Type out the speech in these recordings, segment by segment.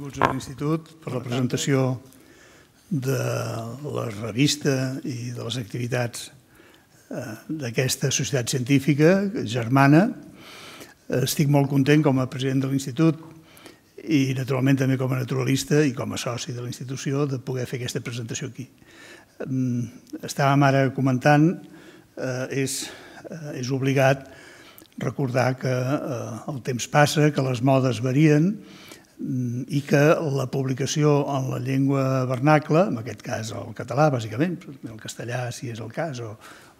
benvinguts a l'Institut per la presentació de la revista i de les activitats eh, d'aquesta societat científica germana. Estic molt content com a president de l'Institut i naturalment també com a naturalista i com a soci de la institució de poder fer aquesta presentació aquí. Mm, estàvem ara comentant, eh, és, eh, és obligat recordar que el temps passa, que les modes varien, Mm, i que la publicació en la llengua vernacle, en aquest cas el català, bàsicament, el castellà, si és el cas, o,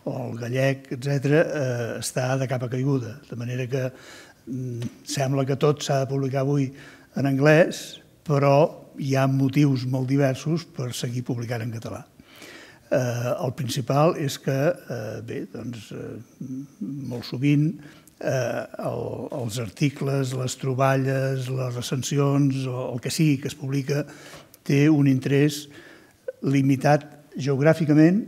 o el gallec, etc., eh, està de capa caiguda. De manera que mm, sembla que tot s'ha de publicar avui en anglès, però hi ha motius molt diversos per seguir publicant en català. Eh, el principal és que, eh, bé, doncs, eh, molt sovint eh, el, els articles, les troballes, les recensions o el que sigui que es publica té un interès limitat geogràficament,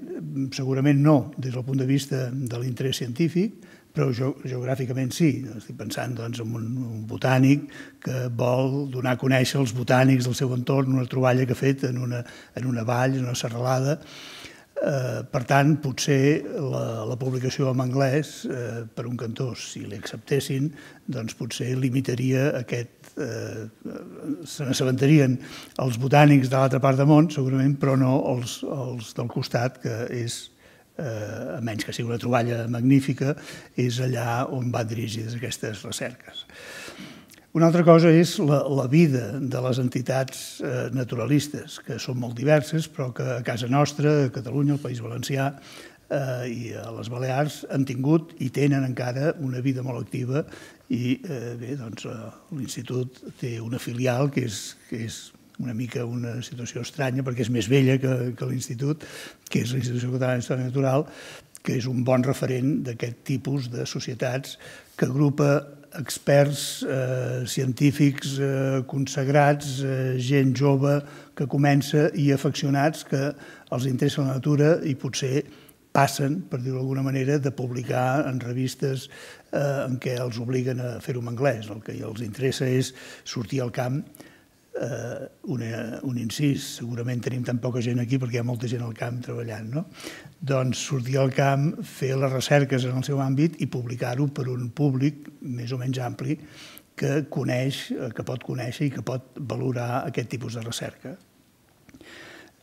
segurament no des del punt de vista de l'interès científic, però geogràficament sí. Estic pensant doncs, en un, un botànic que vol donar a conèixer els botànics del seu entorn, una troballa que ha fet en una, en una vall, en una serralada, Eh, per tant, potser la, la publicació en anglès, eh, per un cantó, si l'acceptessin, doncs potser limitaria aquest... Eh, se n'assabentarien els botànics de l'altra part del món, segurament, però no els, els del costat, que és, eh, a menys que sigui una troballa magnífica, és allà on va dirigir aquestes recerques. Una altra cosa és la, la vida de les entitats eh, naturalistes, que són molt diverses, però que a casa nostra, a Catalunya, al País Valencià eh, i a les Balears han tingut i tenen encara una vida molt activa i eh, bé, doncs, eh, l'Institut té una filial que és, que és una mica una situació estranya perquè és més vella que, que l'Institut, que és l'Institució Catalana d'Història Natural, que és un bon referent d'aquest tipus de societats que agrupa experts, eh, científics eh, consagrats, eh, gent jove que comença i afeccionats que els interessa la natura i potser passen, per dir-ho d'alguna manera, de publicar en revistes eh, en què els obliguen a fer-ho en anglès. El que els interessa és sortir al camp eh, una, un incís, segurament tenim tan poca gent aquí perquè hi ha molta gent al camp treballant, no? doncs sortir al camp, fer les recerques en el seu àmbit i publicar-ho per un públic més o menys ampli que coneix, eh, que pot conèixer i que pot valorar aquest tipus de recerca.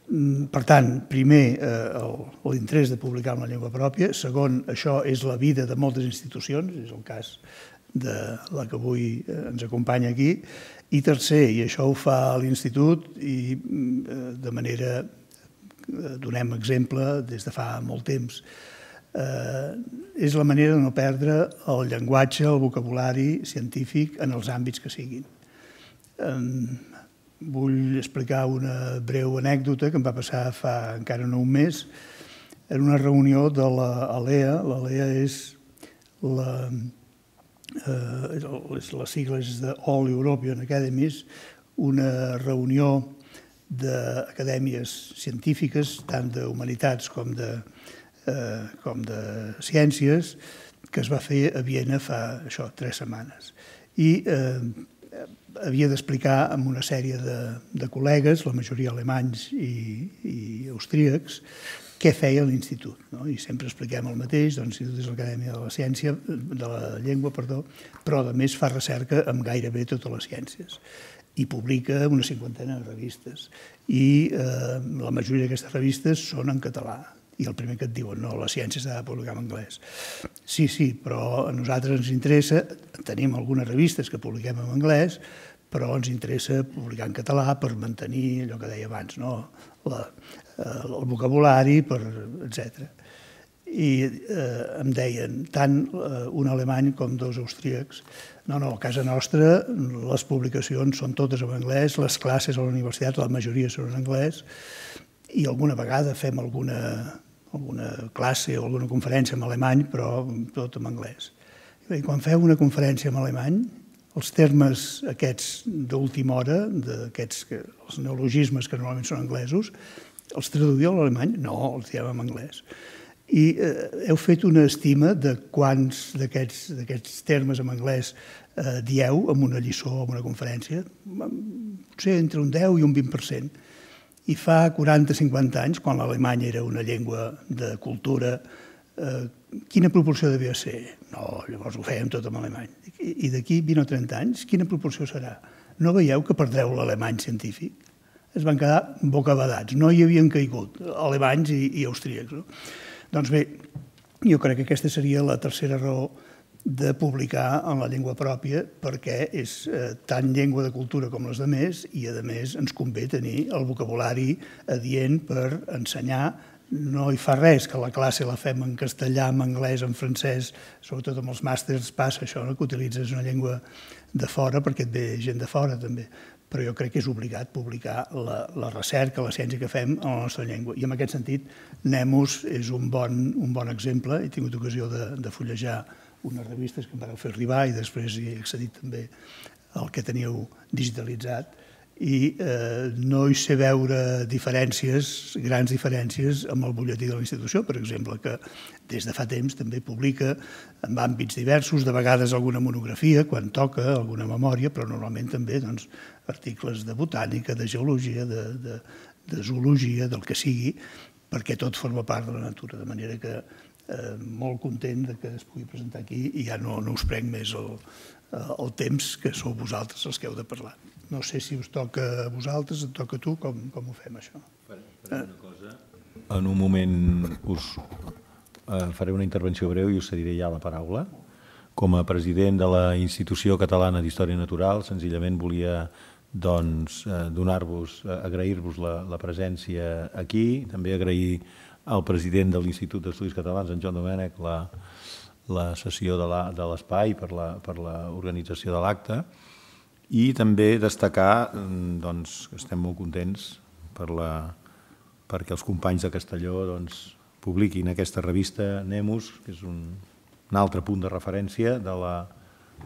Mm, per tant, primer, eh, l'interès de publicar en la llengua pròpia. Segon, això és la vida de moltes institucions, és el cas de la que avui eh, ens acompanya aquí, i tercer, i això ho fa l'Institut i mm, eh, de manera eh, donem exemple des de fa molt temps, eh, és la manera de no perdre el llenguatge, el vocabulari científic en els àmbits que siguin. vull explicar una breu anècdota que em va passar fa encara no un mes en una reunió de l'ALEA. L'ALEA és la eh, la sigla és de All European Academies, una reunió d'acadèmies científiques, tant d'humanitats com, de, eh, com de ciències, que es va fer a Viena fa això, tres setmanes. I eh, havia d'explicar amb una sèrie de, de col·legues, la majoria alemanys i, i austríacs, què feia l'institut. No? I sempre expliquem el mateix, doncs, l'Institut és l'Acadèmia de la Ciència, de la Llengua, perdó, però a més fa recerca amb gairebé totes les ciències i publica una cinquantena de revistes. I eh, la majoria d'aquestes revistes són en català. I el primer que et diuen, no, la ciència s'ha de publicar en anglès. Sí, sí, però a nosaltres ens interessa, tenim algunes revistes que publiquem en anglès, però ens interessa publicar en català per mantenir allò que deia abans, no? La, eh, el vocabulari, per, etc. I eh, em deien tant eh, un alemany com dos austríacs no, no, a casa nostra les publicacions són totes en anglès, les classes a la universitat, la majoria són en anglès, i alguna vegada fem alguna, alguna classe o alguna conferència en alemany, però tot en anglès. I quan feu una conferència en alemany, els termes aquests d'última hora, d'aquests que, els neologismes que normalment són anglesos, els traduïu a l'alemany? No, els diem en anglès. I eh, heu fet una estima de quants d'aquests termes en anglès eh, dieu en una lliçó o en una conferència? Mm, potser entre un 10 i un 20%. I fa 40-50 anys, quan l'Alemanya era una llengua de cultura eh, quina proporció devia ser? No, llavors ho fèiem tot en alemany. I d'aquí 20 o 30 anys, quina proporció serà? No veieu que perdreu l'alemany científic? Es van quedar bocabadats, no hi havien caigut, alemanys i, i austríacs. No? Doncs bé, jo crec que aquesta seria la tercera raó de publicar en la llengua pròpia perquè és eh, tant llengua de cultura com les de més i, a més, ens convé tenir el vocabulari adient per ensenyar no hi fa res que la classe la fem en castellà, en anglès, en francès, sobretot amb els màsters passa això, no? que utilitzes una llengua de fora perquè et ve gent de fora també, però jo crec que és obligat publicar la, la recerca, la ciència que fem en la nostra llengua. I en aquest sentit, Nemus és un bon, un bon exemple, he tingut ocasió de, de fullejar unes revistes que em van fer arribar i després he accedit també al que teníeu digitalitzat, i eh, no hi sé veure diferències, grans diferències, amb el butlletí de la institució, per exemple, que des de fa temps també publica en àmbits diversos, de vegades alguna monografia, quan toca, alguna memòria, però normalment també doncs, articles de botànica, de geologia, de, de, de zoologia, del que sigui, perquè tot forma part de la natura, de manera que eh, molt content de que es pugui presentar aquí i ja no, no us prenc més el, eh, el temps que sou vosaltres els que heu de parlar. No sé si us toca a vosaltres, et toca a tu, com, com ho fem això. Faré una cosa. En un moment us eh, faré una intervenció breu i us cediré ja la paraula. Com a president de la Institució Catalana d'Història Natural, senzillament volia doncs, eh, donar-vos, eh, agrair-vos la, la presència aquí, també agrair al president de l'Institut d'Estudis Catalans, en Joan Domènech, la, la sessió de l'espai per l'organització de l'acte. La, i també destacar mm, doncs, que estem molt contents per la, perquè els companys de Castelló doncs, publiquin aquesta revista Nemus, que és un, un altre punt de referència de la,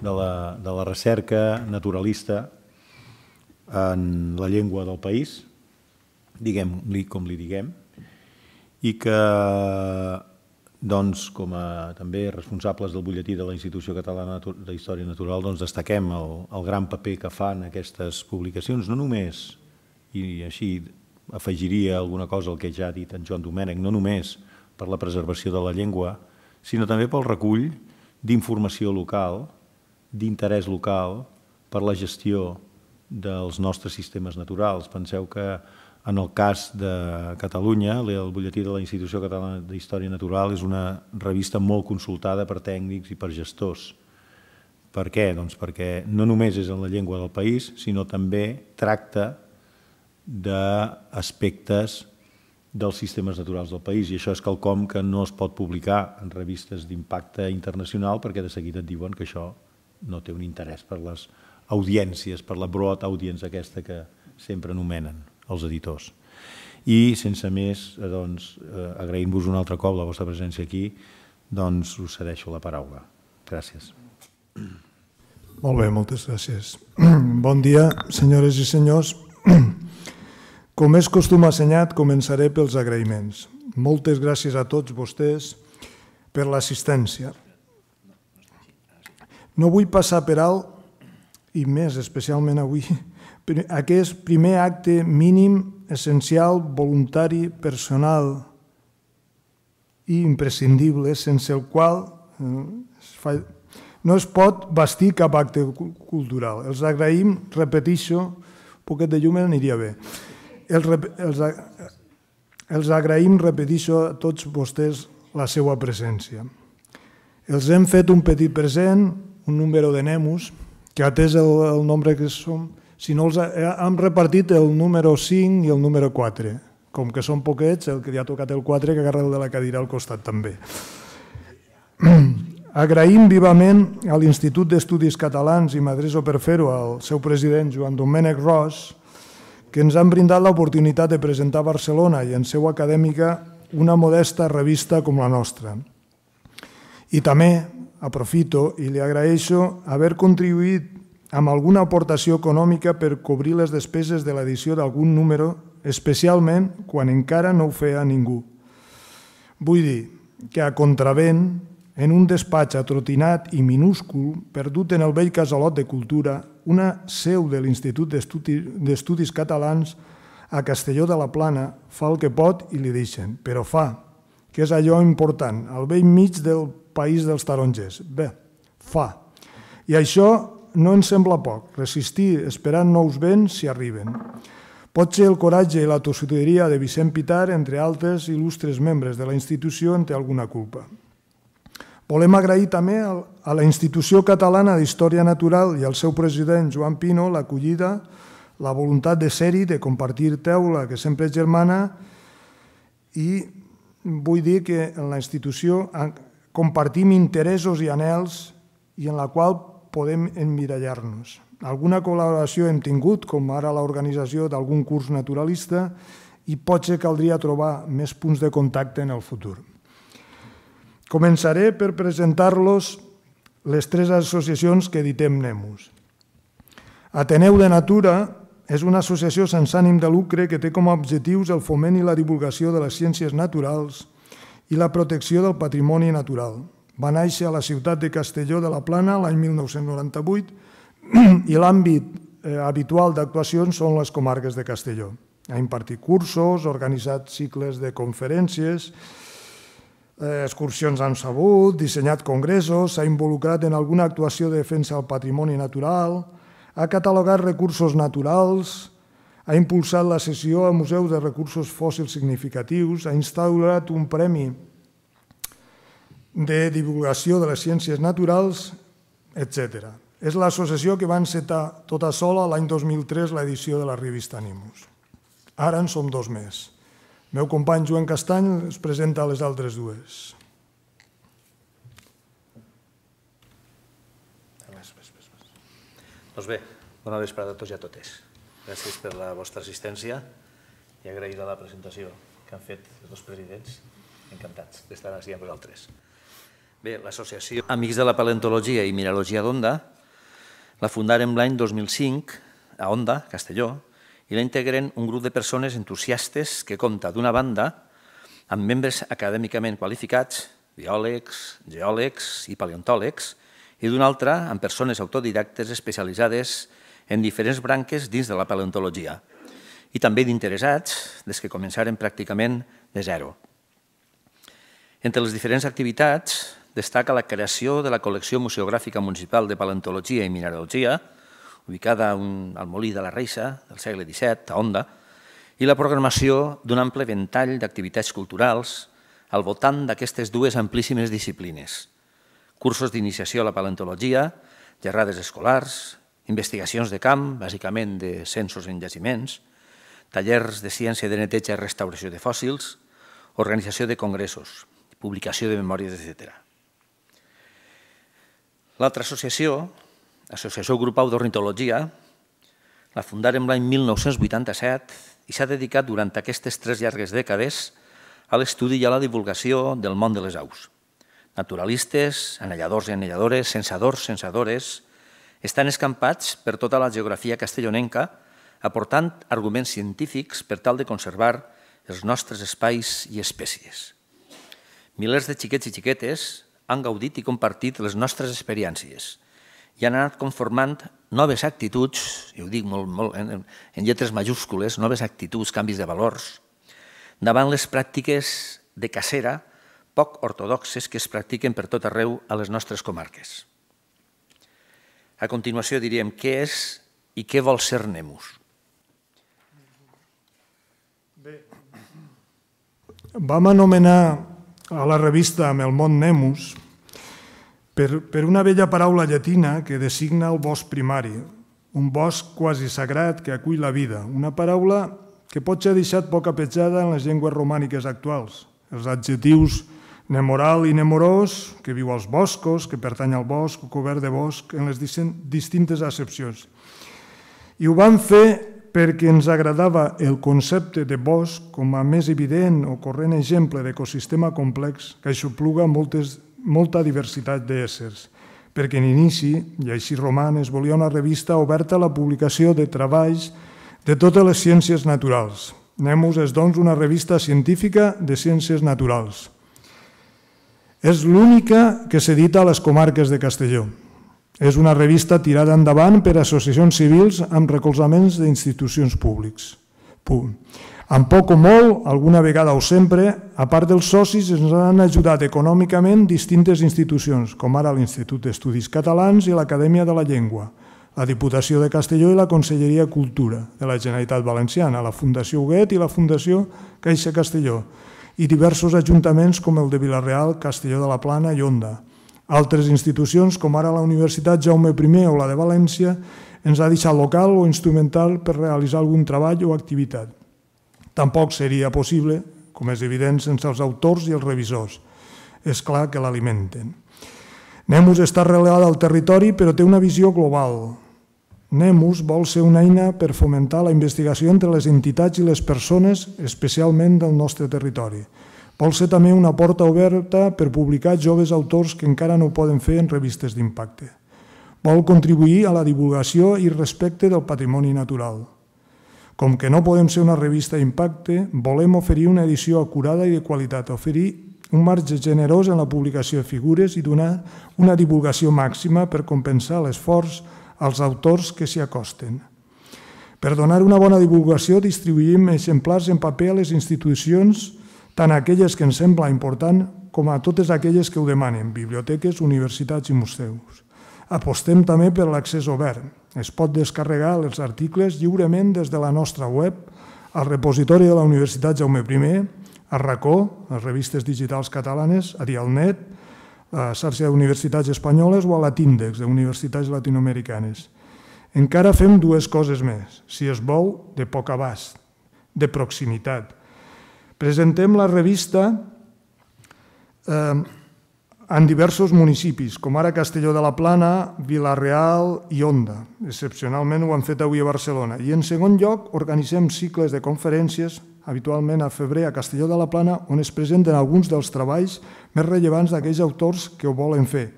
de la, de la recerca naturalista en la llengua del país, diguem-li com li diguem, i que doncs, com a també responsables del butlletí de la Institució Catalana de Història Natural, doncs, destaquem el, el gran paper que fan aquestes publicacions, no només, i així afegiria alguna cosa al que ja ha dit en Joan Domènec, no només per la preservació de la llengua, sinó també pel recull d'informació local, d'interès local, per la gestió dels nostres sistemes naturals. Penseu que en el cas de Catalunya, el butlletí de la Institució Catalana d'Història Natural és una revista molt consultada per tècnics i per gestors. Per què? Doncs perquè no només és en la llengua del país, sinó també tracta d'aspectes dels sistemes naturals del país i això és quelcom que no es pot publicar en revistes d'impacte internacional perquè de seguida et diuen que això no té un interès per les audiències, per la broad audience aquesta que sempre anomenen els editors. I sense més, eh, doncs, eh, agraïm vos un altre cop la vostra presència aquí, doncs us cedeixo la paraula. Gràcies. Molt bé, moltes gràcies. Bon dia, senyores i senyors. Com és costum assenyat, començaré pels agraïments. Moltes gràcies a tots vostès per l'assistència. No vull passar per alt, i més especialment avui, aquest primer acte mínim, essencial, voluntari, personal i imprescindible, sense el qual eh, no es pot bastir cap acte cultural. Els agraïm, repeteixo, poquet de llum aniria bé. Els, els, els agraïm, repeteixo, a tots vostès la seva presència. Els hem fet un petit present, un número de Nemus, que atès el, el nombre que som, si no els ha, hem eh, repartit el número 5 i el número 4. Com que són poquets, el que ja ha tocat el 4 que agarra el de la cadira al costat també. Agraïm vivament a l'Institut d'Estudis Catalans i Madrid per fer-ho, al seu president Joan Domènec Ros, que ens han brindat l'oportunitat de presentar a Barcelona i en seu acadèmica una modesta revista com la nostra. I també aprofito i li agraeixo haver contribuït amb alguna aportació econòmica per cobrir les despeses de l'edició d'algun número, especialment quan encara no ho feia ningú. Vull dir que a contravent, en un despatx atrotinat i minúscul, perdut en el vell casalot de cultura, una seu de l'Institut d'Estudis Catalans a Castelló de la Plana, fa el que pot i li deixen, però fa, que és allò important, al vell mig del país dels tarongers. Bé, fa. I això no ens sembla poc. Resistir esperant nous vents si arriben. Pot ser el coratge i la tossuderia de Vicent Pitar, entre altres il·lustres membres de la institució, en té alguna culpa. Volem agrair també a la Institució Catalana d'Història Natural i al seu president Joan Pino l'acollida, la voluntat de ser-hi, de compartir teula, que sempre és germana, i vull dir que en la institució compartim interessos i anels i en la qual podem emmirallar-nos. Alguna col·laboració hem tingut, com ara l'organització d'algun curs naturalista, i potser caldria trobar més punts de contacte en el futur. Començaré per presentar-los les tres associacions que editem Nemus. Ateneu de Natura és una associació sense ànim de lucre que té com a objectius el foment i la divulgació de les ciències naturals i la protecció del patrimoni natural. Va néixer a la ciutat de Castelló de la Plana l'any 1998 i l'àmbit eh, habitual d'actuacions són les comarques de Castelló. Ha impartit cursos, organitzat cicles de conferències, eh, excursions amb sabut, dissenyat congressos, s'ha involucrat en alguna actuació de defensa del patrimoni natural, ha catalogat recursos naturals, ha impulsat la sessió a museus de recursos fòssils significatius, ha instaurat un premi de divulgació de les ciències naturals, etc. És l'associació que va encetar tota sola l'any 2003 l'edició de la revista Animus. Ara en som dos més. El meu company Joan Castany es presenta a les altres dues. Doncs bé, bona vesprada a tots i a totes. Gràcies per la vostra assistència i agrair la presentació que han fet els dos presidents. Encantats d'estar així amb vosaltres. Bé, l'associació Amics de la Paleontologia i Mineralogia d'Onda la fundarem l'any 2005 a Onda, Castelló, i la integren un grup de persones entusiastes que compta, d'una banda, amb membres acadèmicament qualificats, biòlegs, geòlegs i paleontòlegs, i d'una altra amb persones autodidactes especialitzades en diferents branques dins de la paleontologia i també d'interessats des que començaren pràcticament de zero. Entre les diferents activitats destaca la creació de la col·lecció museogràfica municipal de paleontologia i mineralogia, ubicada un, al Molí de la Reixa, del segle XVII, a Onda, i la programació d'un ample ventall d'activitats culturals al voltant d'aquestes dues amplíssimes disciplines. Cursos d'iniciació a la paleontologia, gerrades escolars, investigacions de camp, bàsicament de censos en jaciments, tallers de ciència de neteja i restauració de fòssils, organització de congressos, publicació de memòries, etc. L'altra associació, Associació Grupau d'Ornitologia, la fundarem l'any 1987 i s'ha dedicat durant aquestes tres llargues dècades a l'estudi i a la divulgació del món de les aus. Naturalistes, anelladors i anelladores, sensadors, sensadores, estan escampats per tota la geografia castellonenca, aportant arguments científics per tal de conservar els nostres espais i espècies. Milers de xiquets i xiquetes han gaudit i compartit les nostres experiències i han anat conformant noves actituds, i ho dic molt, molt en, eh, en lletres majúscules, noves actituds, canvis de valors, davant les pràctiques de cacera poc ortodoxes que es practiquen per tot arreu a les nostres comarques. A continuació diríem què és i què vol ser Nemus. Bé, vam anomenar a la revista amb el món Nemus per, per una vella paraula llatina que designa el bosc primari, un bosc quasi sagrat que acull la vida, una paraula que pot ser deixat poca petjada en les llengües romàniques actuals. Els adjectius nemoral i nemorós, que viu als boscos, que pertany al bosc, cobert de bosc, en les distintes acepcions. I ho van fer perquè ens agradava el concepte de bosc com a més evident o corrent exemple d'ecosistema complex que aixopluga moltes, molta diversitat d'éssers, perquè en inici, i així roman, es volia una revista oberta a la publicació de treballs de totes les ciències naturals. Nemus és, doncs, una revista científica de ciències naturals. És l'única que s'edita a les comarques de Castelló. És una revista tirada endavant per associacions civils amb recolzaments d'institucions públics. Punt. Amb poc o molt, alguna vegada o sempre, a part dels socis, ens han ajudat econòmicament distintes institucions, com ara l'Institut d'Estudis Catalans i l'Acadèmia de la Llengua, la Diputació de Castelló i la Conselleria Cultura de la Generalitat Valenciana, la Fundació Huguet i la Fundació Caixa Castelló, i diversos ajuntaments com el de Vilareal, Castelló de la Plana i Onda, altres institucions, com ara la Universitat Jaume I o la de València, ens ha deixat local o instrumental per realitzar algun treball o activitat. Tampoc seria possible, com és evident, sense els autors i els revisors. És clar que l'alimenten. Nemus està relegada al territori, però té una visió global. Nemus vol ser una eina per fomentar la investigació entre les entitats i les persones, especialment del nostre territori. Vol ser també una porta oberta per publicar joves autors que encara no ho poden fer en revistes d'impacte. Vol contribuir a la divulgació i respecte del patrimoni natural. Com que no podem ser una revista d'impacte, volem oferir una edició acurada i de qualitat, oferir un marge generós en la publicació de figures i donar una divulgació màxima per compensar l'esforç als autors que s'hi acosten. Per donar una bona divulgació, distribuïm exemplars en paper a les institucions tant a aquelles que ens sembla important com a totes aquelles que ho demanen, biblioteques, universitats i museus. Apostem també per l'accés obert. Es pot descarregar els articles lliurement des de la nostra web, al repositori de la Universitat Jaume I, a RACO, les revistes digitals catalanes, a Dialnet, a la xarxa d'universitats espanyoles o a la de d'universitats latinoamericanes. Encara fem dues coses més, si es vol, de poc abast, de proximitat, Presentem la revista eh, en diversos municipis, com ara Castelló de la Plana, Vilareal i Onda. Excepcionalment ho han fet avui a Barcelona. I en segon lloc, organitzem cicles de conferències, habitualment a febrer a Castelló de la Plana, on es presenten alguns dels treballs més rellevants d'aquells autors que ho volen fer.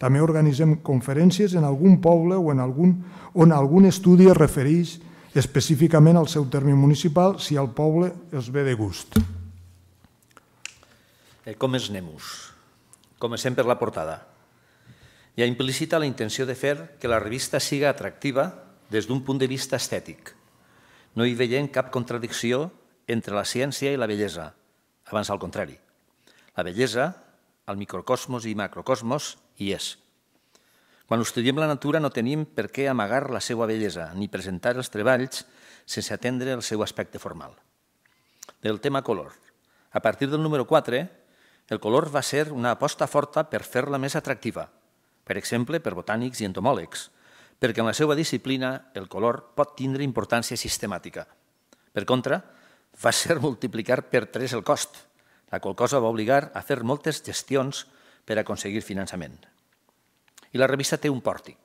També organitzem conferències en algun poble o en algun, on algun estudi es refereix a específicament al seu terme municipal, si al poble els ve de gust. Eh, com és Nemus? és sempre la portada. Hi ha implícita la intenció de fer que la revista siga atractiva des d'un punt de vista estètic. No hi veiem cap contradicció entre la ciència i la bellesa, abans al contrari. La bellesa, el microcosmos i macrocosmos, hi és. Quan estudiem la natura no tenim per què amagar la seva bellesa ni presentar els treballs sense atendre el seu aspecte formal. Del tema color. A partir del número 4, el color va ser una aposta forta per fer-la més atractiva, per exemple, per botànics i entomòlegs, perquè en la seva disciplina el color pot tindre importància sistemàtica. Per contra, va ser multiplicar per 3 el cost, la qual cosa va obligar a fer moltes gestions per aconseguir finançament i la revista té un pòrtic.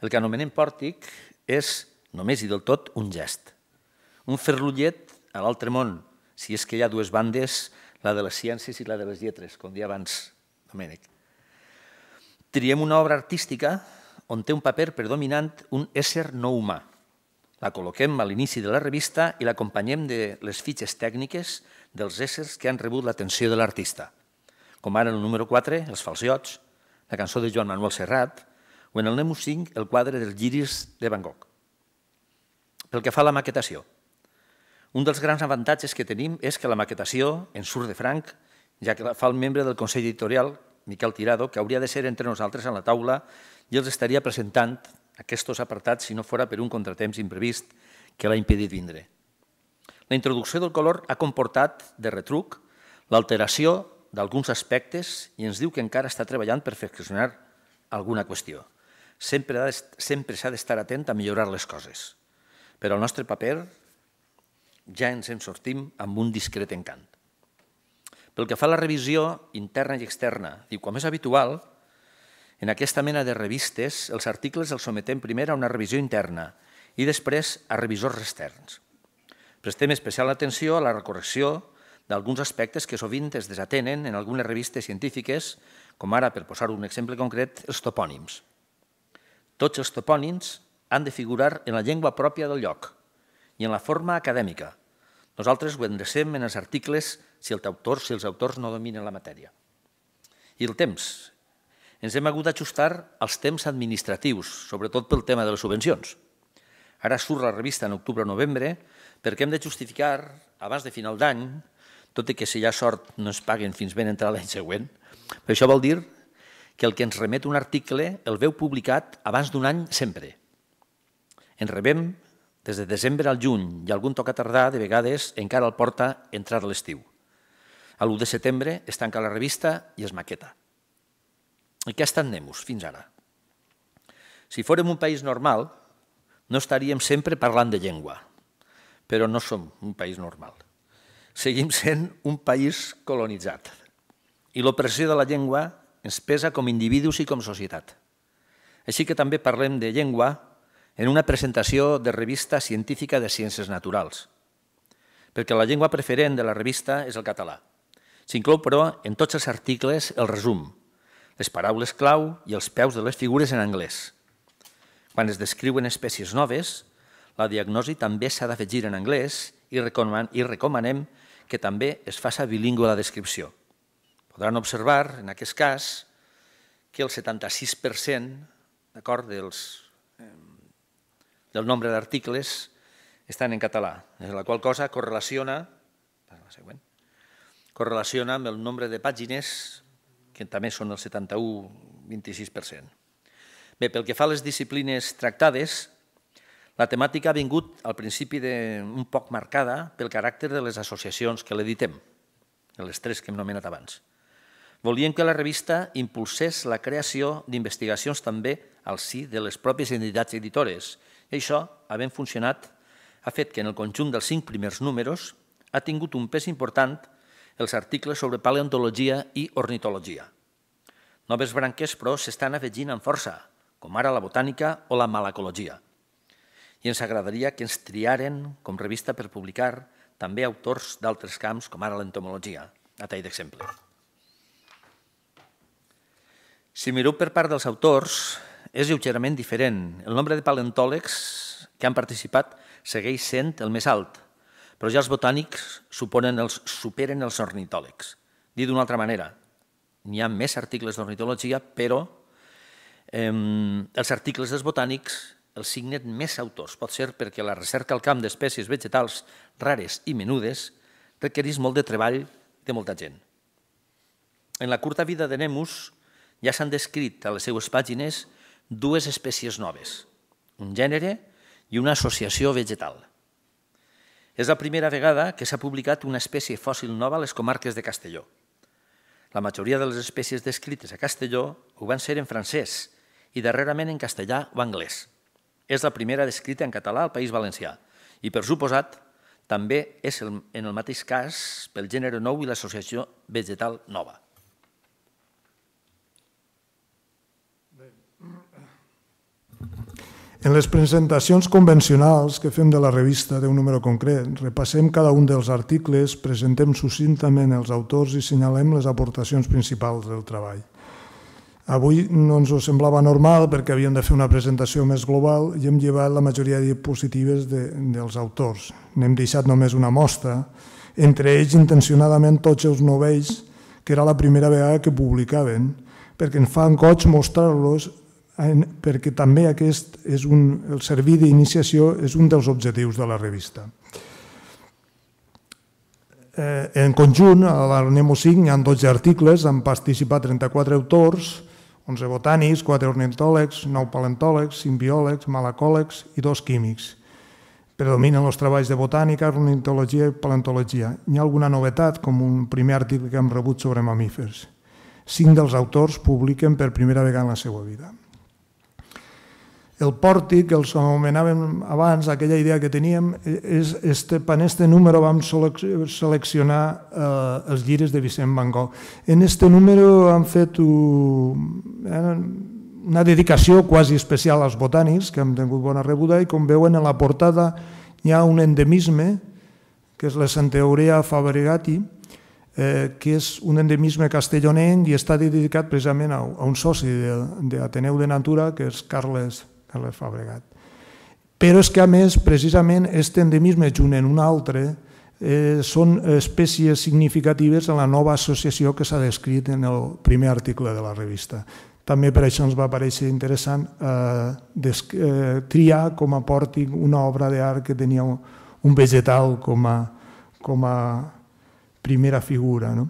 El que anomenem pòrtic és, només i del tot, un gest. Un ferrullet a l'altre món, si és que hi ha dues bandes, la de les ciències i la de les lletres, com deia abans Domènec. Triem una obra artística on té un paper predominant un ésser no humà. La col·loquem a l'inici de la revista i l'acompanyem de les fitxes tècniques dels éssers que han rebut l'atenció de l'artista, com ara el número 4, els falsiots, la cançó de Joan Manuel Serrat, o en el Nemo 5, el quadre dels lliris de Van Gogh. Pel que fa a la maquetació, un dels grans avantatges que tenim és que la maquetació en surt de franc, ja que la fa el membre del Consell Editorial, Miquel Tirado, que hauria de ser entre nosaltres a la taula i els estaria presentant aquests apartats si no fora per un contratemps imprevist que l'ha impedit vindre. La introducció del color ha comportat, de retruc, l'alteració d'alguns aspectes i ens diu que encara està treballant per perfeccionar alguna qüestió. Sempre, sempre s'ha d'estar atent a millorar les coses. Però el nostre paper ja ens en sortim amb un discret encant. Pel que fa a la revisió interna i externa, diu, com és habitual, en aquesta mena de revistes els articles els sometem primer a una revisió interna i després a revisors externs. Prestem especial atenció a la recorrecció d'alguns aspectes que sovint es desatenen en algunes revistes científiques, com ara, per posar un exemple concret, els topònims. Tots els topònims han de figurar en la llengua pròpia del lloc i en la forma acadèmica. Nosaltres ho endrecem en els articles si, el autors, si els autors no dominen la matèria. I el temps. Ens hem hagut d'ajustar als temps administratius, sobretot pel tema de les subvencions. Ara surt la revista en octubre o novembre perquè hem de justificar, abans de final d'any, tot i que si hi ha sort no es paguen fins ben entrar l'any següent. Però això vol dir que el que ens remet un article el veu publicat abans d'un any sempre. En rebem des de desembre al juny i algun toca tardar, de vegades encara el porta entrar l'estiu. A l'1 de setembre es tanca la revista i es maqueta. I què ha estat Nemus fins ara? Si fórem un país normal, no estaríem sempre parlant de llengua, però no som un país normal seguim sent un país colonitzat i l'opressió de la llengua ens pesa com individus i com societat. Així que també parlem de llengua en una presentació de revista científica de ciències naturals, perquè la llengua preferent de la revista és el català. S'inclou, però, en tots els articles el resum, les paraules clau i els peus de les figures en anglès. Quan es descriuen espècies noves, la diagnosi també s'ha d'afegir en anglès i recomanem, i recomanem que també es faça bilingüe la descripció. Podran observar, en aquest cas, que el 76% dels, del nombre d'articles estan en català, la qual cosa correlaciona, correlaciona amb el nombre de pàgines, que també són el 71-26%. Bé, pel que fa a les disciplines tractades, la temàtica ha vingut al principi de, un poc marcada pel caràcter de les associacions que l'editem, les tres que hem nomenat abans. Volíem que la revista impulsés la creació d'investigacions també al si de les pròpies entitats editores i això, havent funcionat, ha fet que en el conjunt dels cinc primers números ha tingut un pes important els articles sobre paleontologia i ornitologia. Noves branques, però, s'estan afegint amb força, com ara la botànica o la malacologia – i ens agradaria que ens triaren com revista per publicar també autors d'altres camps, com ara l'entomologia, a tall d'exemple. Si mireu per part dels autors, és lleugerament diferent. El nombre de paleontòlegs que han participat segueix sent el més alt, però ja els botànics suponen els, superen els ornitòlegs. Dit d'una altra manera, n'hi ha més articles d'ornitologia, però eh, els articles dels botànics el signet més autors. Pot ser perquè la recerca al camp d'espècies vegetals rares i menudes requereix molt de treball de molta gent. En la curta vida de Nemus ja s'han descrit a les seues pàgines dues espècies noves, un gènere i una associació vegetal. És la primera vegada que s'ha publicat una espècie fòssil nova a les comarques de Castelló. La majoria de les espècies descrites a Castelló ho van ser en francès i darrerament en castellà o anglès. És la primera descrita en català al País Valencià i, per suposat, també és el, en el mateix cas pel gènere nou i l'associació vegetal nova. En les presentacions convencionals que fem de la revista d'un número concret, repassem cada un dels articles, presentem sucintament els autors i senyalem les aportacions principals del treball. Avui no ens ho semblava normal perquè havíem de fer una presentació més global i hem llevat la majoria de diapositives de, dels autors. N'hem deixat només una mostra, entre ells intencionadament tots els novells, que era la primera vegada que publicaven, perquè ens fan goig mostrar-los perquè també aquest és un, el servir d'iniciació és un dels objectius de la revista. Eh, en conjunt, a la Nemo 5 hi ha 12 articles, han participat 34 autors, 11 botànics, 4 ornitòlegs, 9 paleontòlegs, 5 biòlegs, malacòlegs i 2 químics. Predominen els treballs de botànica, ornitologia i paleontologia. Hi ha alguna novetat, com un primer article que hem rebut sobre mamífers. Cinc dels autors publiquen per primera vegada en la seva vida. El pòrtic, els que anomenàvem abans, aquella idea que teníem, és, este, en aquest número vam seleccionar eh, els llires de Vicent Van Gogh. En este número han fet eh, una dedicació quasi especial als botànics, que han tingut bona rebuda, i com veuen en la portada hi ha un endemisme, que és la Eurea fabregati, eh, que és un endemisme castellonent i està dedicat precisament a, a un soci d'Ateneu de, de de Natura, que és Carles les Fabregat. Però és que, a més, precisament, aquest endemisme junt en un altre eh, són espècies significatives en la nova associació que s'ha descrit en el primer article de la revista. També per això ens va aparèixer interessant eh, eh, triar com a pòrtic una obra d'art que tenia un vegetal com a, com a primera figura. No?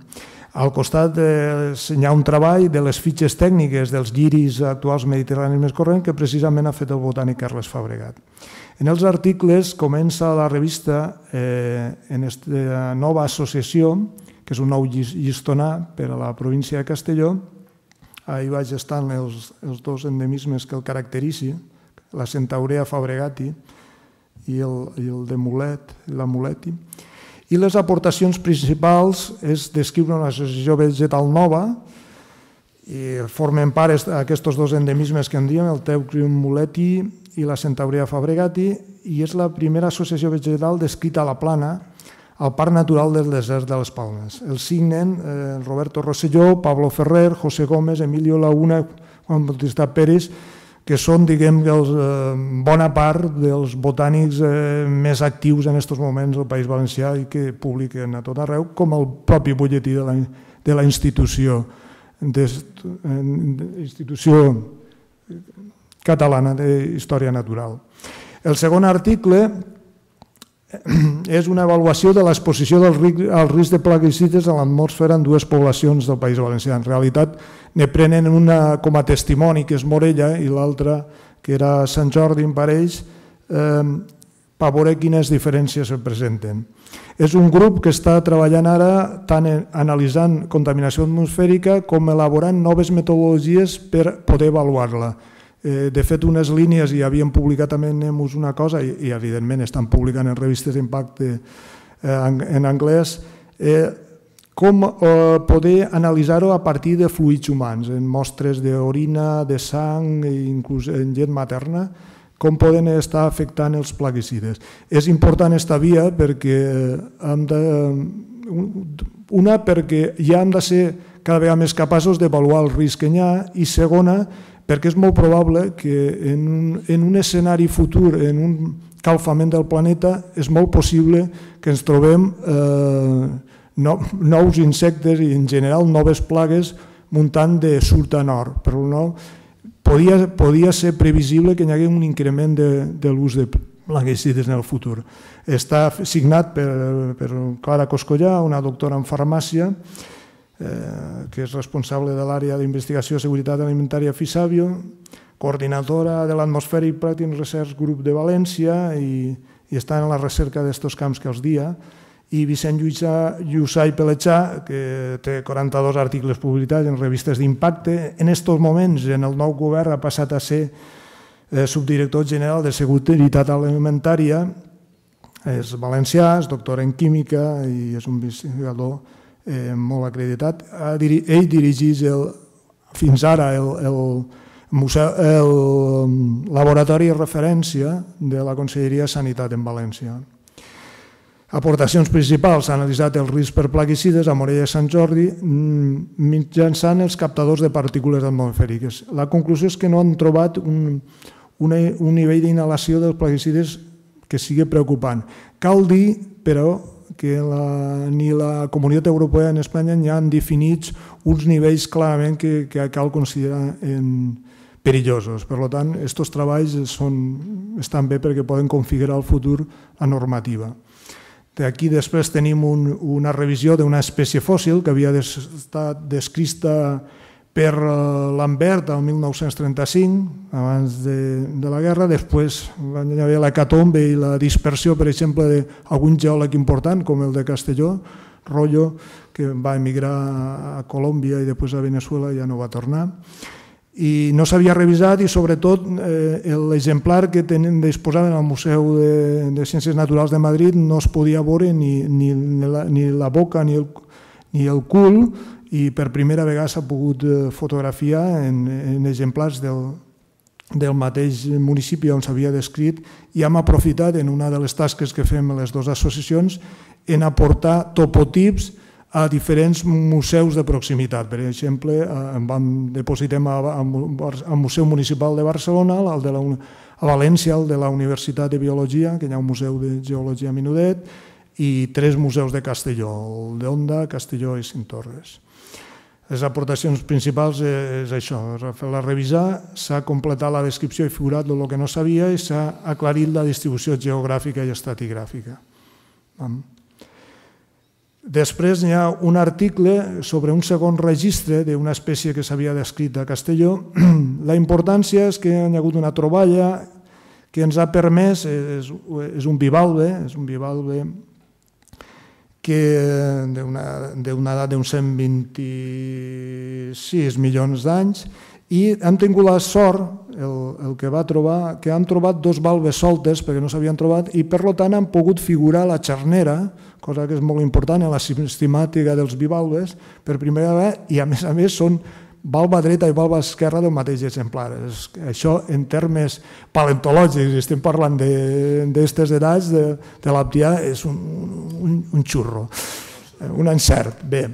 Al costat eh, hi ha un treball de les fitxes tècniques dels lliris actuals mediterranis més corrents que precisament ha fet el botànic Carles Fabregat. En els articles comença la revista eh, en aquesta eh, nova associació, que és un nou llistonar per a la província de Castelló. Ahir vaig estar els, els dos endemismes que el caracteritzi, la centaurea fabregati i el, i el de mulet, la muleti. I les aportacions principals és descriure una associació vegetal nova, i formen part d'aquests dos endemismes que en diem, el Teucrium muleti i la Centaurea fabregati, i és la primera associació vegetal descrita a la plana, al Parc Natural del Desert de les Palmes. El signen eh, Roberto Rosselló, Pablo Ferrer, José Gómez, Emilio Laguna, Juan Bautista Pérez, que són diguem, els, eh, bona part dels botànics eh, més actius en aquests moments al País Valencià i que publiquen a tot arreu, com el propi butlletí de la, de la institució, de, de, institució catalana de història natural. El segon article és una avaluació de l'exposició del risc, al risc de plaguicides a l'atmosfera en dues poblacions del País Valencià. En realitat, ne prenen una com a testimoni, que és Morella, i l'altra, que era Sant Jordi, en parells, eh, per veure quines diferències se presenten. És un grup que està treballant ara tant analitzant contaminació atmosfèrica com elaborant noves metodologies per poder avaluar-la. Eh, de fet, unes línies, i havien publicat també en Nemus una cosa, i, evidentment estan publicant en revistes d'impacte eh, en, anglès, eh, com eh, poder analitzar-ho a partir de fluids humans, en mostres d'orina, de sang, inclús en llet materna, com poden estar afectant els plaguicides. És important esta via perquè hem de, una, perquè ja hem de ser cada vegada més capaços d'avaluar el risc que hi ha i segona, perquè és molt probable que en un, en un escenari futur, en un calfament del planeta, és molt possible que ens trobem eh, no, nous insectes i en general noves plagues muntant de sud a nord. Però no, podia, podia ser previsible que hi hagués un increment de, de l'ús de plaguicides en el futur. Està signat per, per Clara Coscollà, una doctora en farmàcia, Eh, que és responsable de l'àrea d'investigació i seguretat alimentària Fisavio, coordinadora de l'Atmospheric Protein Research Group de València i, i està en la recerca d'estos camps que els dia, i Vicent Lluçà i Peletxà, que té 42 articles publicats en revistes d'impacte. En aquests moments, en el nou govern, ha passat a ser eh, subdirector general de Seguretat Alimentària, és valencià, és doctor en química i és un investigador eh, molt acreditat. Ell dirigís el, fins ara el, el, museu, el mm, laboratori de referència de la Conselleria de Sanitat en València. Aportacions principals, s'ha analitzat el risc per plaguicides a Morella i Sant Jordi mm, mitjançant els captadors de partícules atmosfèriques. La conclusió és que no han trobat un, un nivell d'inhalació dels plaguicides que sigui preocupant. Cal dir, però, que la, ni la Comunitat Europea en Espanya ja han definits uns nivells clarament que, que cal considerar en perillosos. Per tant, aquests treballs són, estan bé perquè poden configurar el futur a normativa. Aquí després tenim un, una revisió d'una espècie fòssil que havia estat descrita per eh, Lambert el 1935, abans de, de la guerra, després van haver la catombe i la dispersió, per exemple, d'algun geòleg important, com el de Castelló, Rollo, que va emigrar a Colòmbia i després a Venezuela i ja no va tornar. I no s'havia revisat i, sobretot, eh, l'exemplar que tenen, disposaven al Museu de, de Ciències Naturals de Madrid no es podia veure ni, ni, la, ni la boca ni el, ni el cul, i per primera vegada s'ha pogut eh, fotografiar en, en exemplars del, del mateix municipi on s'havia descrit i hem aprofitat en una de les tasques que fem les dues associacions en aportar topotips a diferents museus de proximitat. Per exemple, eh, en vam, depositem al Museu Municipal de Barcelona, al de la, a València, el de la Universitat de Biologia, que hi ha un museu de geologia minudet, i tres museus de Castelló, el d'Onda, Castelló i Cintorres. Les aportacions principals e, és això, fer-la revisar, s'ha completat la descripció i figurat el que no sabia i s'ha aclarit la distribució geogràfica i estratigràfica. Després hi ha un article sobre un segon registre d'una espècie que s'havia descrit a Castelló. La importància és que hi ha hagut una troballa que ens ha permès, és, és un bivalve, és un bivalve que d'una edat d'uns 126 milions d'anys i hem tingut la sort, el, el que va trobar, que han trobat dos valves soltes perquè no s'havien trobat i per tant han pogut figurar la xarnera, cosa que és molt important en la sistemàtica dels bivalves, per primera vegada i a més a més són valva dreta i valva esquerra del mateix exemplar. això en termes paleontològics, estem parlant d'aquestes edats de, de l'aptià, és un, un, un xurro, eh, un encert. Bé,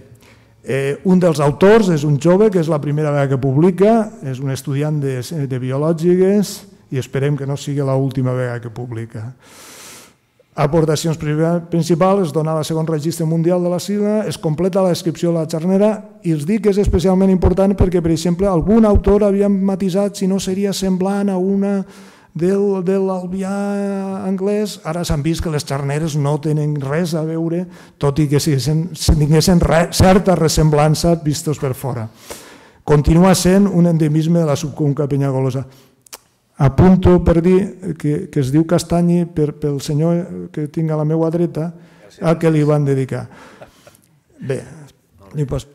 eh, un dels autors és un jove, que és la primera vegada que publica, és un estudiant de, de biològiques i esperem que no sigui l'última vegada que publica. Aportacions principals, es donava segon registre mundial de la sida, es completa la descripció de la xarnera i els dic que és especialment important perquè, per exemple, algun autor havia matisat si no seria semblant a una del, de l'albià anglès, ara s'han vist que les xarneres no tenen res a veure, tot i que si, si tinguessin re, certa ressemblança vistos per fora. Continua sent un endemisme de la subconca penyagolosa apunto per dir que, que es diu Castanyi per, pel senyor que tinc a la meva dreta a què li van dedicar. Bé, i pos...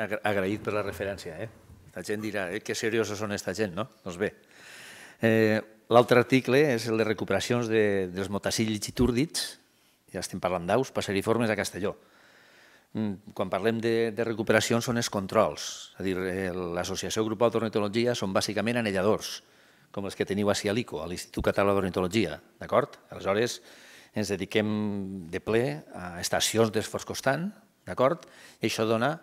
Agraït per la referència, eh? La gent dirà, eh, que seriosos són esta gent, no? Doncs bé. Eh, L'altre article és el de recuperacions de, dels i itúrdids, ja estem parlant d'aus, passeriformes a Castelló. Mm, quan parlem de, de recuperacions són els controls, és a dir, eh, l'associació grupal d'ornitologia són bàsicament anelladors, com les que teniu a Cialico, a l'Institut Català d'Ornitologia, d'acord? Aleshores, ens dediquem de ple a estacions d'esforç constant, d'acord? I això dona,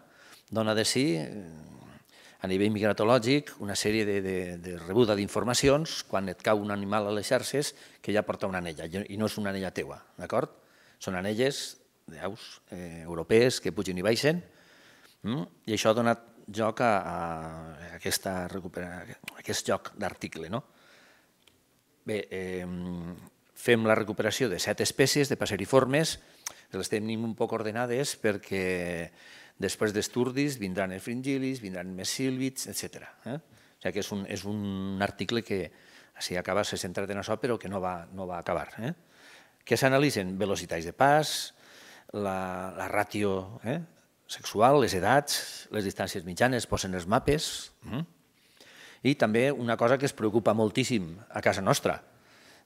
dona de si, eh, a nivell migratològic, una sèrie de, de, de rebuda d'informacions quan et cau un animal a les xarxes que ja porta una anella, i no és una anella teua, d'acord? Són anelles d'aus eh, europees que pugen i baixen, mm? i això ha donat joc a, a aquesta recupera, a aquest joc d'article. No? Bé, eh, fem la recuperació de set espècies de passeriformes, les tenim un poc ordenades perquè després d'esturdis vindran els fringilis, vindran més sílvids, etc. Eh? O sigui que és un, és un article que, si acaba, se centra en això, però que no va, no va acabar. Eh? Que s'analitzen velocitats de pas, la, la ràtio eh? sexual, les edats, les distàncies mitjanes, posen els mapes. Mhm. I també una cosa que es preocupa moltíssim a casa nostra,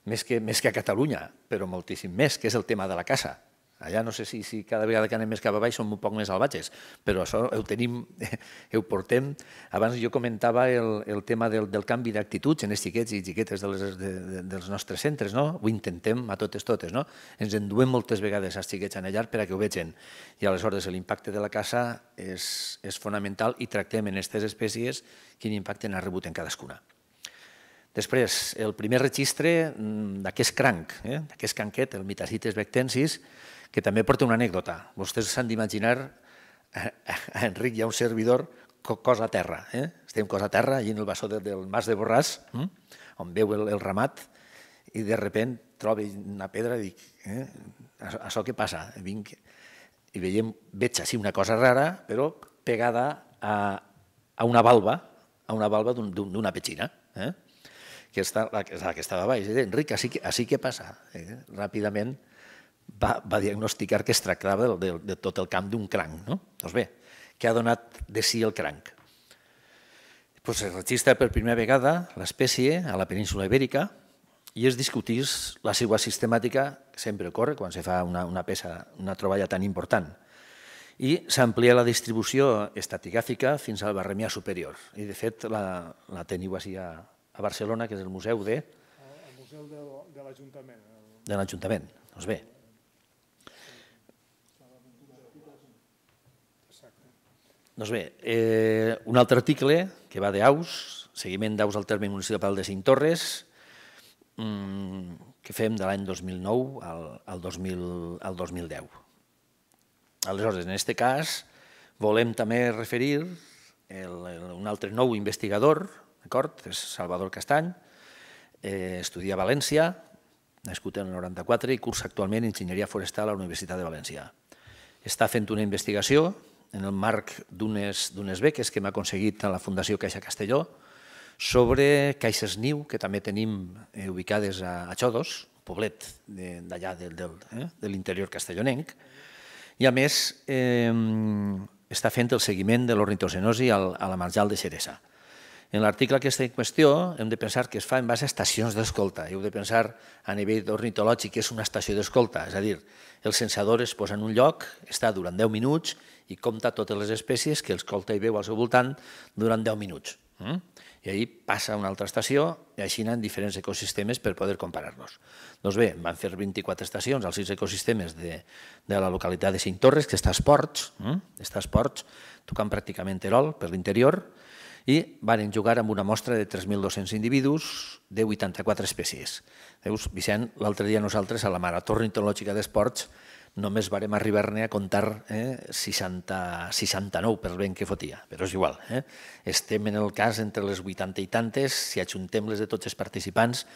més que, més que a Catalunya, però moltíssim més, que és el tema de la casa. Allà no sé si, si cada vegada que anem més cap avall som un poc més salvatges, però això ho tenim, ho portem. Abans jo comentava el, el tema del, del canvi d'actituds en els xiquets i xiquetes de les, de, de, dels nostres centres, no? Ho intentem a totes totes, no? Ens enduem moltes vegades els xiquets en allà per a que ho vegin. I aleshores l'impacte de la caça és, és fonamental i tractem en aquestes espècies quin impacte n'ha rebut en cadascuna. Després, el primer registre mm, d'aquest cranc, eh? d'aquest canquet, el Mitacites vectensis, que també porta una anècdota. Vostès s'han d'imaginar a eh, eh, Enric hi ha un servidor cos a terra. Eh? Estem cos a terra, allà en el bessó del Mas de Borràs, hm? on veu el, el ramat, i de repent trobo una pedra i dic, eh? això què passa? Vinc i veiem, veig així una cosa rara, però pegada a, a una balba, a una balba d'una un, petxina. Eh? que està, la, la que estava baix. Eh? Enric, així, així què passa? Eh? Ràpidament, va, va diagnosticar que es tractava de, de, tot el camp d'un cranc. No? Doncs bé, què ha donat de si el cranc? Pues es registra per primera vegada l'espècie a la península ibèrica i es discutís la seva sistemàtica, que sempre ocorre quan se fa una, una peça, una troballa tan important. I s'amplia la distribució estatigàfica fins al Barremià superior. I, de fet, la, la teniu així a, a Barcelona, que és el museu de... Ah, el museu de l'Ajuntament. De l'Ajuntament, doncs bé. Doncs bé, eh, un altre article que va d'Aus, seguiment d'Aus al terme municipal de Cinc Torres, mmm, que fem de l'any 2009 al, al, 2000, al 2010. Aleshores, en aquest cas, volem també referir el, un altre nou investigador, d'acord? És Salvador Castany, eh, estudia a València, nascut en el 94 i cursa actualment Enginyeria Forestal a la Universitat de València. Està fent una investigació en el marc d'unes beques que hem aconseguit a la Fundació Caixa Castelló, sobre caixes niu, que també tenim eh, ubicades a, Xodos, poblet d'allà de, eh, de l'interior castellonenc, i a més està fent el seguiment de l'ornitocenosi a la marjal de Xeresa. En l'article que està en qüestió hem de pensar que es fa en base a estacions d'escolta. Heu de pensar a nivell ornitològic que és una estació d'escolta, és a dir, el sensador es posa en un lloc, està durant 10 minuts i compta totes les espècies que els colta i veu al seu voltant durant 10 minuts. Hm? I ahir passa a una altra estació i així en diferents ecosistemes per poder comparar-los. Doncs bé, van fer 24 estacions als 6 ecosistemes de, de la localitat de Cinc Torres, que està a Esports, hm? està a Esports, tocant pràcticament Terol per l'interior, i van jugar amb una mostra de 3.200 individus de 84 espècies. Veus, Vicent, l'altre dia nosaltres a la Marató Ornitològica d'Esports només varem arribar-ne a comptar eh, 60, 69, per ben que fotia, però és igual. Eh? Estem en el cas entre les 80 i tantes, si ajuntem les de tots els participants,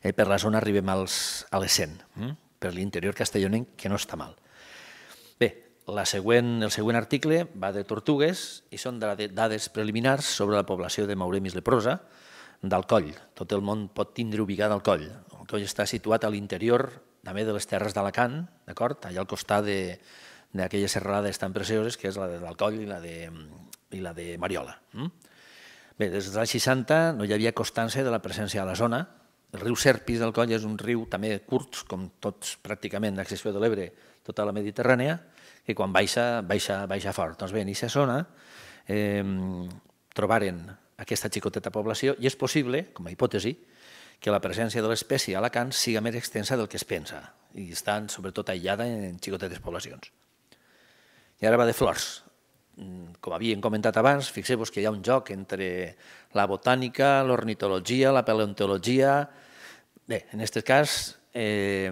eh, per la zona arribem als, a les 100, eh? Hm, per l'interior castellonenc, que no està mal. Bé, la següent, el següent article va de tortugues i són dades preliminars sobre la població de Mauremis leprosa d'Alcoll. Tot el món pot tindre ubicat al coll. El coll està situat a l'interior també de les Terres d'Alacant, d'acord? Allà al costat d'aquelles serrades tan precioses que és la de l'Alcoll i la de, i la de Mariola. Hm? Bé, des dels anys 60 no hi havia constància de la presència a la zona. El riu Serpis del Coll és un riu també curt, com tots pràcticament d'accessió de l'Ebre, tota la Mediterrània, que quan baixa, baixa, baixa fort. Doncs bé, en aquesta zona eh, trobaren aquesta xicoteta població i és possible, com a hipòtesi, que la presència de l'espècie a Alacant siga més extensa del que es pensa i està sobretot aïllada en xicotetes poblacions. I ara va de flors. Mm, com havíem comentat abans, fixeu-vos que hi ha un joc entre la botànica, l'ornitologia, la paleontologia... Bé, en aquest cas, eh,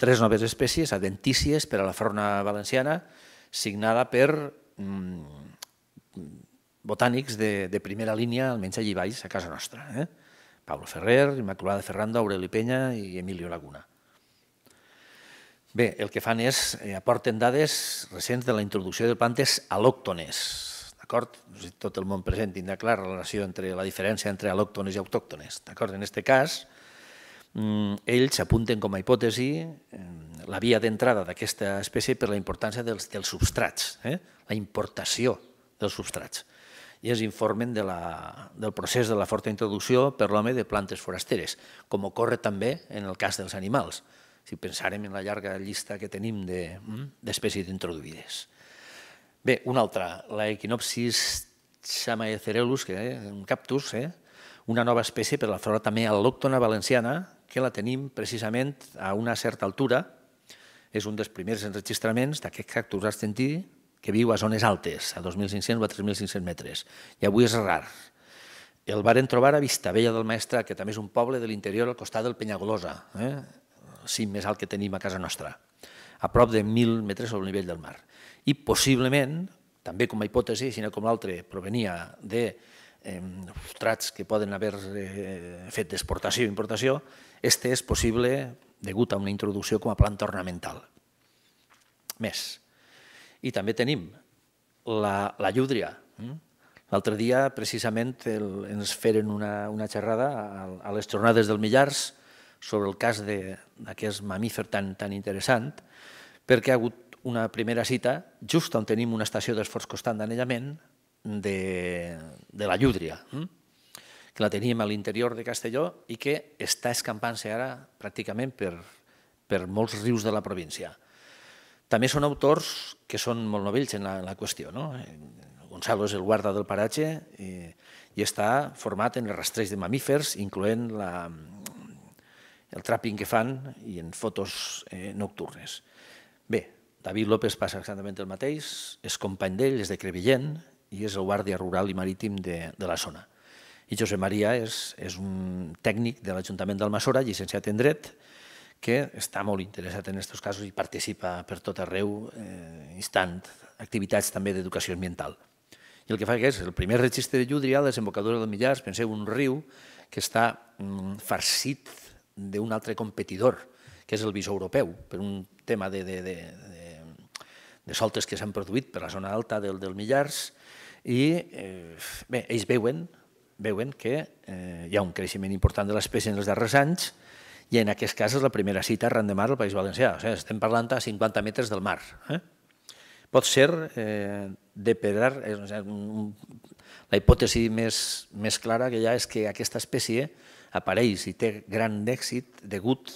tres noves espècies adentícies per a la fauna valenciana, signada per mm, botànics de, de primera línia, almenys allí baix, a casa nostra. Eh? Pablo Ferrer, Immaculada Ferrando, Aureli Penya i Emilio Laguna. Bé, el que fan és eh, aporten dades recents de la introducció de plantes al·lòctones. D'acord? No sé tot el món present tindrà clar la relació entre la diferència entre al·lòctones i autòctones. D'acord? En aquest cas, mm, ells apunten com a hipòtesi eh, la via d'entrada d'aquesta espècie per la importància dels, dels substrats, eh? la importació dels substrats i ens informen de la, del procés de la forta introducció per l'home de plantes forasteres, com ocorre també en el cas dels animals, si pensarem en la llarga llista que tenim mm, d'espècies de, introduïdes. Bé, una altra, la Equinopsis chamaecerelus, que és eh, un cactus, eh? una nova espècie per la flora també al·lòctona valenciana, que la tenim precisament a una certa altura, és un dels primers enregistraments d'aquest cactus argentí que viu a zones altes, a 2.500 o a 3.500 metres, i avui és rar. El varen trobar a Vistabella del Mestre, que també és un poble de l'interior al costat del Penyagolosa, eh? el cim més alt que tenim a casa nostra, a prop de 1.000 metres sobre el nivell del mar. I possiblement, també com a hipòtesi, sinó com l'altre, provenia de eh, trats que poden haver eh, fet d'exportació i importació, este és possible degut a una introducció com a planta ornamental. Més. I també tenim la, la llúdria. Mm? L'altre dia, precisament, el, ens feren una, una xerrada a, a les jornades del Millars sobre el cas d'aquest mamífer tan, tan interessant, perquè ha hagut una primera cita just on tenim una estació d'esforç constant d'anellament de, de la llúdria, mm? que la teníem a l'interior de Castelló i que està escampant-se ara pràcticament per, per molts rius de la província. També són autors que són molt novells en la, en la qüestió. No? Gonzalo és el guarda del paratge i, i està format en el rastreig de mamífers, incloent la, el trapping que fan i en fotos eh, nocturnes. Bé, David López passa exactament el mateix, és company d'ell, és de Crevillent i és el guàrdia rural i marítim de, de la zona. I Josep Maria és, és un tècnic de l'Ajuntament d'Almassora, llicenciat en dret, que està molt interessat en aquests casos i participa per tot arreu, eh, instant activitats també d'educació ambiental. I el que fa que és el primer registre de llúdria, la desembocadura del Millars, penseu un riu que està mm, farcit d'un altre competidor, que és el bisó europeu, per un tema de, de, de, de, de soltes que s'han produït per la zona alta del, del Millars, i eh, bé, ells veuen, veuen que eh, hi ha un creixement important de l'espècie en els darrers anys, i en aquest cas és la primera cita arran de mar al País Valencià. O sigui, estem parlant a 50 metres del mar. Eh? Pot ser eh, pedrar... Eh, la hipòtesi més, més clara que hi ha és que aquesta espècie apareix i té gran èxit degut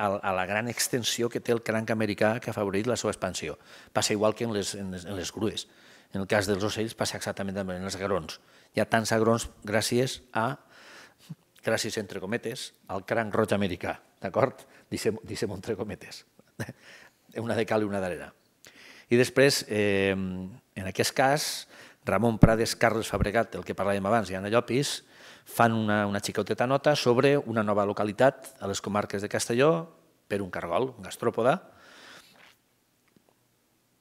a la gran extensió que té el cranc americà que ha favorit la seva expansió. Passa igual que en les, en les, en les grues. En el cas dels ocells passa exactament també en els agrons. Hi ha tants agrons gràcies a gràcies entre cometes, al cranc roig americà, d'acord? Dicem, deixem entre cometes, una de cal i una d'arena. I després, eh, en aquest cas, Ramon Prades, Carles Fabregat, el que parlàvem abans, i Anna Llopis, fan una, una xicoteta nota sobre una nova localitat a les comarques de Castelló per un cargol, un gastròpoda,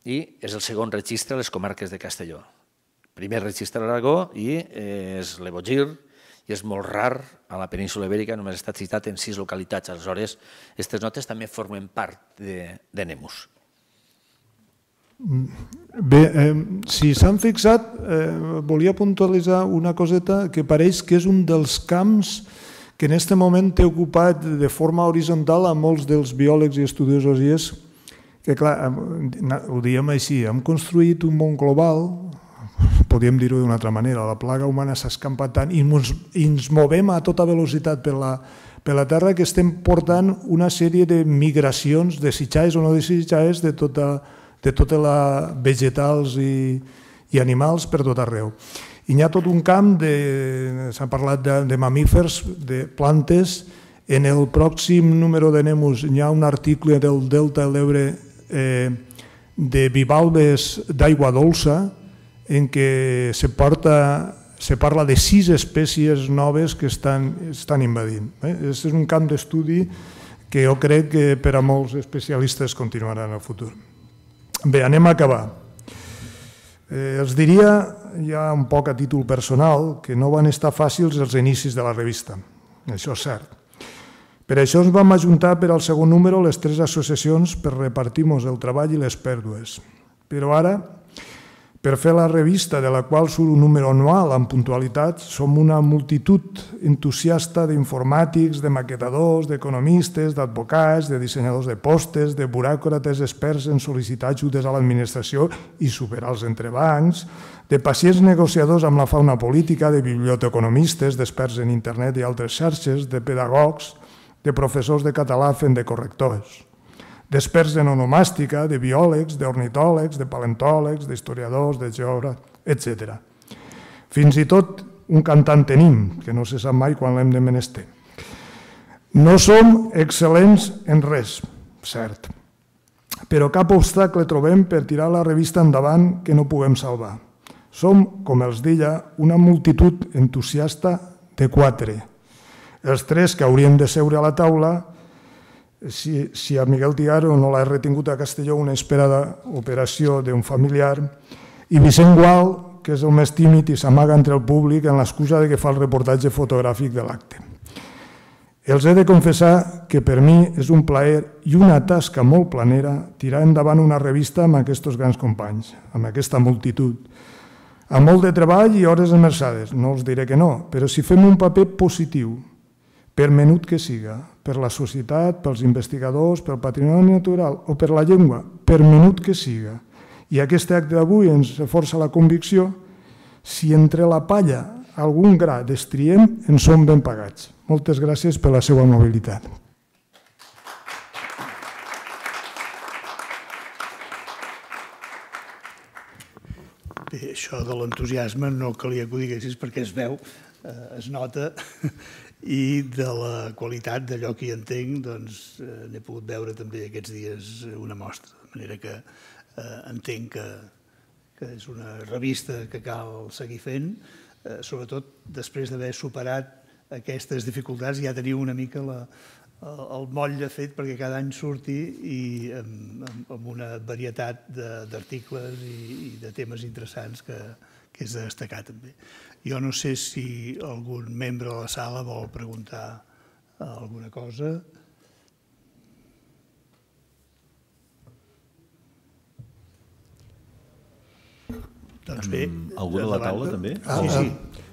i és el segon registre a les comarques de Castelló. Primer registre a l'Aragó i eh, és l'Ebogir, i és molt rar, a la península Ibèrica només està citat en sis localitats, aleshores aquestes notes també formen part de, de Nemus. Mm. Bé, eh, si s'han fixat, eh, volia puntualitzar una coseta que pareix que és un dels camps que en aquest moment té ocupat de forma horitzontal a molts dels biòlegs i estudiosos i és que, clar, ho diem així, hem construït un món global, podríem dir-ho d'una altra manera, la plaga humana s'escampa tant i ens, i ens movem a tota velocitat per la, per la Terra que estem portant una sèrie de migracions desitjades o no desitjades de tota, de tota la vegetals i, i animals per tot arreu. I hi ha tot un camp, s'ha parlat de, de mamífers, de plantes, en el pròxim número de Nemus hi ha un article del Delta de l'Ebre eh, de bivalves d'aigua dolça, en què se, porta, se parla de sis espècies noves que estan, estan invadint. Eh? és un camp d'estudi que jo crec que per a molts especialistes continuarà en el futur. Bé, anem a acabar. Eh, els diria, ja un poc a títol personal, que no van estar fàcils els inicis de la revista. Això és cert. Per això ens vam ajuntar per al segon número les tres associacions per repartir-nos el treball i les pèrdues. Però ara per fer la revista, de la qual surt un número anual amb puntualitat, som una multitud entusiasta d'informàtics, de maquetadors, d'economistes, d'advocats, de dissenyadors de postes, de buròcrates experts en sol·licitar ajudes a l'administració i superar els entrebancs, de pacients negociadors amb la fauna política, de biblioteconomistes, d'experts en internet i altres xarxes, de pedagogs, de professors de català fent de correctors d'experts en onomàstica, de biòlegs, d'ornitòlegs, de paleontòlegs, d'historiadors, de geògrafs, etc. Fins i tot un cantant tenim, que no se sap mai quan l'hem de menester. No som excel·lents en res, cert, però cap obstacle trobem per tirar la revista endavant que no puguem salvar. Som, com els deia, una multitud entusiasta de quatre. Els tres que hauríem de seure a la taula si, si a Miguel Tiaro no l'ha retingut a Castelló una esperada operació d'un familiar, i Vicent Gual, que és el més tímid i s'amaga entre el públic en l'excusa de que fa el reportatge fotogràfic de l'acte. Els he de confessar que per mi és un plaer i una tasca molt planera tirar endavant una revista amb aquests grans companys, amb aquesta multitud, amb molt de treball i hores esmerçades, no els diré que no, però si fem un paper positiu, per menut que siga, per la societat, pels investigadors, pel patrimoni natural o per la llengua, per menut que siga. I aquest acte d'avui ens força la convicció si entre la palla algun gra destriem, en som ben pagats. Moltes gràcies per la seva mobilitat. Bé, això de l'entusiasme no calia que ho diguessis perquè es veu, eh, es nota, i de la qualitat d'allò que hi entenc doncs, eh, n'he pogut veure també aquests dies una mostra. De manera que eh, entenc que, que és una revista que cal seguir fent, eh, sobretot després d'haver superat aquestes dificultats ja teniu una mica la, el moll fet perquè cada any surti i amb, amb una varietat d'articles i, i de temes interessants que, que és de destacar també. Jo no sé si algun membre de la sala vol preguntar alguna cosa. Doncs bé, mm, algú de la taula també? Ah, sí, sí.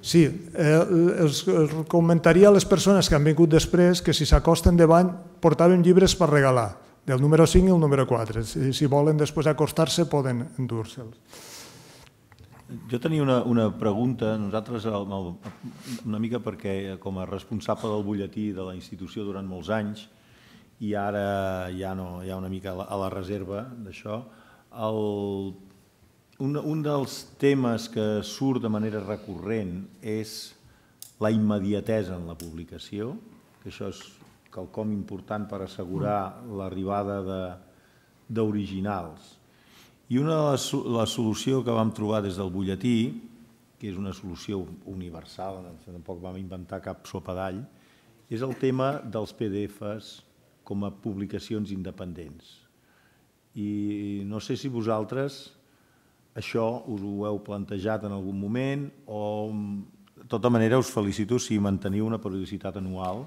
Sí, eh, els comentaria a les persones que han vingut després que si s'acosten davant portàvem llibres per regalar, del número 5 i el número 4. Si, si volen després acostar-se poden endur-se'ls. Jo tenia una, una pregunta, nosaltres el, el, una mica perquè com a responsable del butlletí de la institució durant molts anys i ara ja no, hi ha ja una mica a la, a la reserva d'això, un, un dels temes que surt de manera recurrent és la immediatesa en la publicació, que això és quelcom important per assegurar mm. l'arribada d'originals i una de les, la solució que vam trobar des del butlletí, que és una solució universal, tampoc vam inventar cap sopa d'all, és el tema dels PDFs com a publicacions independents. I no sé si vosaltres això us ho heu plantejat en algun moment o de tota manera us felicito si manteniu una periodicitat anual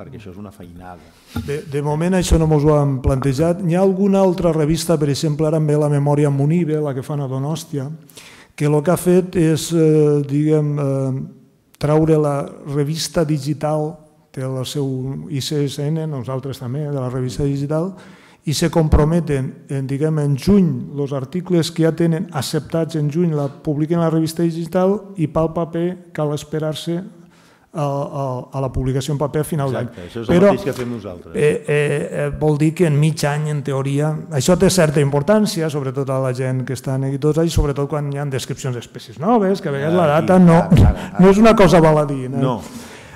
perquè això és una feinada. De, de moment això no mos ho han plantejat. N'hi ha alguna altra revista, per exemple, ara em ve la memòria Munive, la que fan a Donòstia, que el que ha fet és, eh, diguem, eh, traure la revista digital, té el seu ICSN, nosaltres també, de la revista digital, i se comprometen en, diguem, en juny, els articles que ja tenen acceptats en juny la publiquen a la revista digital i pel paper cal esperar-se a, a, a la publicació en paper a final d'any. Això és el Però, mateix que fem nosaltres. Eh, eh, eh, vol dir que en mig any, en teoria, això té certa importància, sobretot a la gent que està en editors i sobretot quan hi ha descripcions d'espècies noves, que a vegades ah, la data no, ara, ara, ara. no és una cosa baladina. Eh? No.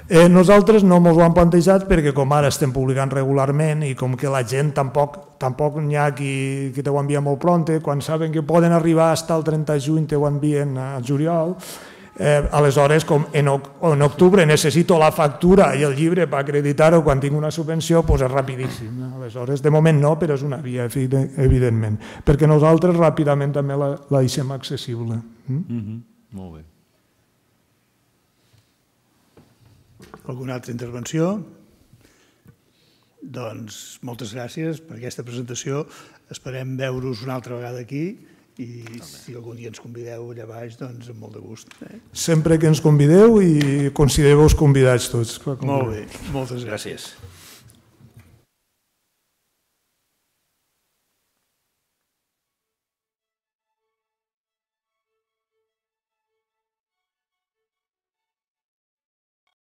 Eh, nosaltres no ens ho han plantejat perquè com ara estem publicant regularment i com que la gent tampoc tampoc n'hi ha qui, qui te ho envia molt prompte, quan saben que poden arribar fins al 30 de juny te ho envien a juliol, Eh, aleshores, com en, en octubre necessito la factura i el llibre per acreditar-ho quan tinc una subvenció, doncs és rapidíssim. Aleshores, de moment no, però és una via, evidentment, perquè nosaltres ràpidament també la, la deixem accessible. Mm? Mm -hmm. Molt bé. Alguna altra intervenció? Doncs moltes gràcies per aquesta presentació. Esperem veure-us una altra vegada aquí i si algun dia ens convideu allà baix, doncs amb molt de gust. Eh? Sempre que ens convideu i considereu-vos convidats tots. Clar, com molt bé, moltes gràcies. gràcies.